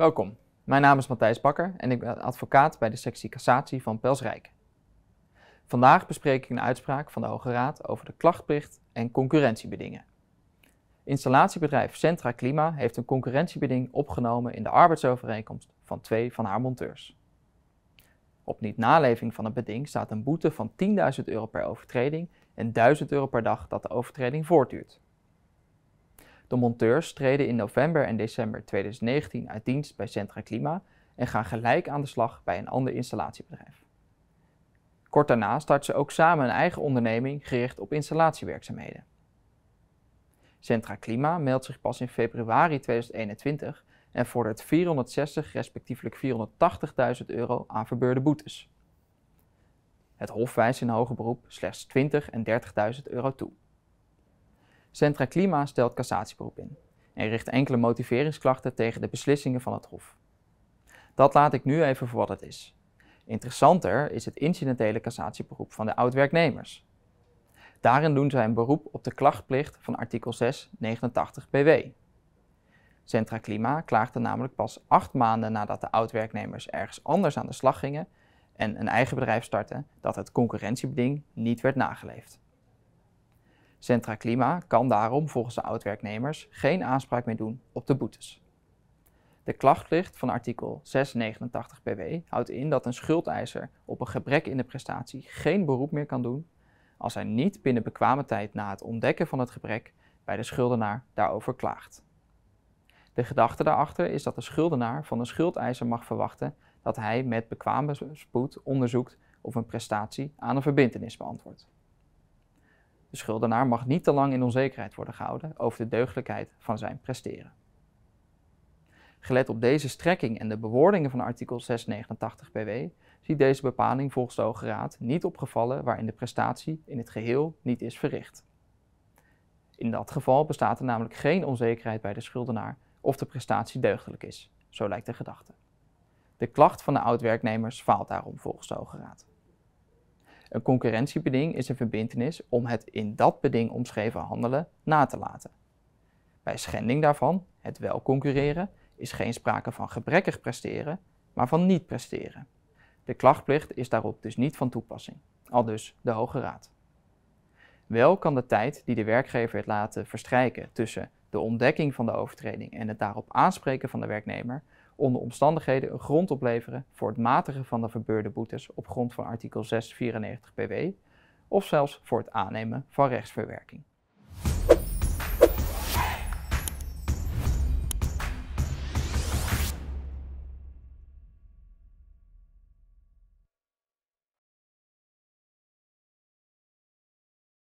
Welkom, mijn naam is Matthijs Bakker en ik ben advocaat bij de sectie Cassatie van Pelsrijk. Vandaag bespreek ik een uitspraak van de Hoge Raad over de klachtplicht en concurrentiebedingen. Installatiebedrijf Centra Klima heeft een concurrentiebeding opgenomen in de arbeidsovereenkomst van twee van haar monteurs. Op niet naleving van het beding staat een boete van 10.000 euro per overtreding en 1000 euro per dag dat de overtreding voortduurt. De monteurs treden in november en december 2019 uit dienst bij Centra Klima en gaan gelijk aan de slag bij een ander installatiebedrijf. Kort daarna start ze ook samen een eigen onderneming gericht op installatiewerkzaamheden. Centra Klima meldt zich pas in februari 2021 en vordert 460 respectievelijk 480.000 euro aan verbeurde boetes. Het Hof wijst in hoger beroep slechts 20 en 30.000 euro toe. Centra Klima stelt cassatieberoep in en richt enkele motiveringsklachten tegen de beslissingen van het Hof. Dat laat ik nu even voor wat het is. Interessanter is het incidentele cassatieberoep van de oud-werknemers. Daarin doen zij een beroep op de klachtplicht van artikel 689 BW. Centra Klima klaagde namelijk pas acht maanden nadat de oud-werknemers ergens anders aan de slag gingen en een eigen bedrijf startten, dat het concurrentiebeding niet werd nageleefd. Centra Klima kan daarom volgens de oud-werknemers geen aanspraak meer doen op de boetes. De klachtplicht van artikel 689 BW houdt in dat een schuldeiser op een gebrek in de prestatie geen beroep meer kan doen als hij niet binnen bekwame tijd na het ontdekken van het gebrek bij de schuldenaar daarover klaagt. De gedachte daarachter is dat de schuldenaar van een schuldeiser mag verwachten dat hij met bekwame spoed onderzoekt of een prestatie aan een verbintenis beantwoordt. De schuldenaar mag niet te lang in onzekerheid worden gehouden over de deugdelijkheid van zijn presteren. Gelet op deze strekking en de bewoordingen van artikel 689 BW ziet deze bepaling volgens de Hoge Raad niet op gevallen waarin de prestatie in het geheel niet is verricht. In dat geval bestaat er namelijk geen onzekerheid bij de schuldenaar of de prestatie deugdelijk is, zo lijkt de gedachte. De klacht van de oud-werknemers faalt daarom volgens de Hoge Raad. Een concurrentiebeding is een verbintenis om het in dat beding omschreven handelen na te laten. Bij schending daarvan, het wel concurreren, is geen sprake van gebrekkig presteren, maar van niet presteren. De klachtplicht is daarop dus niet van toepassing, al dus de Hoge Raad. Wel kan de tijd die de werkgever het laten verstrijken tussen de ontdekking van de overtreding en het daarop aanspreken van de werknemer onder omstandigheden een grond opleveren voor het matigen van de verbeurde boetes op grond van artikel 694 PW, of zelfs voor het aannemen van rechtsverwerking.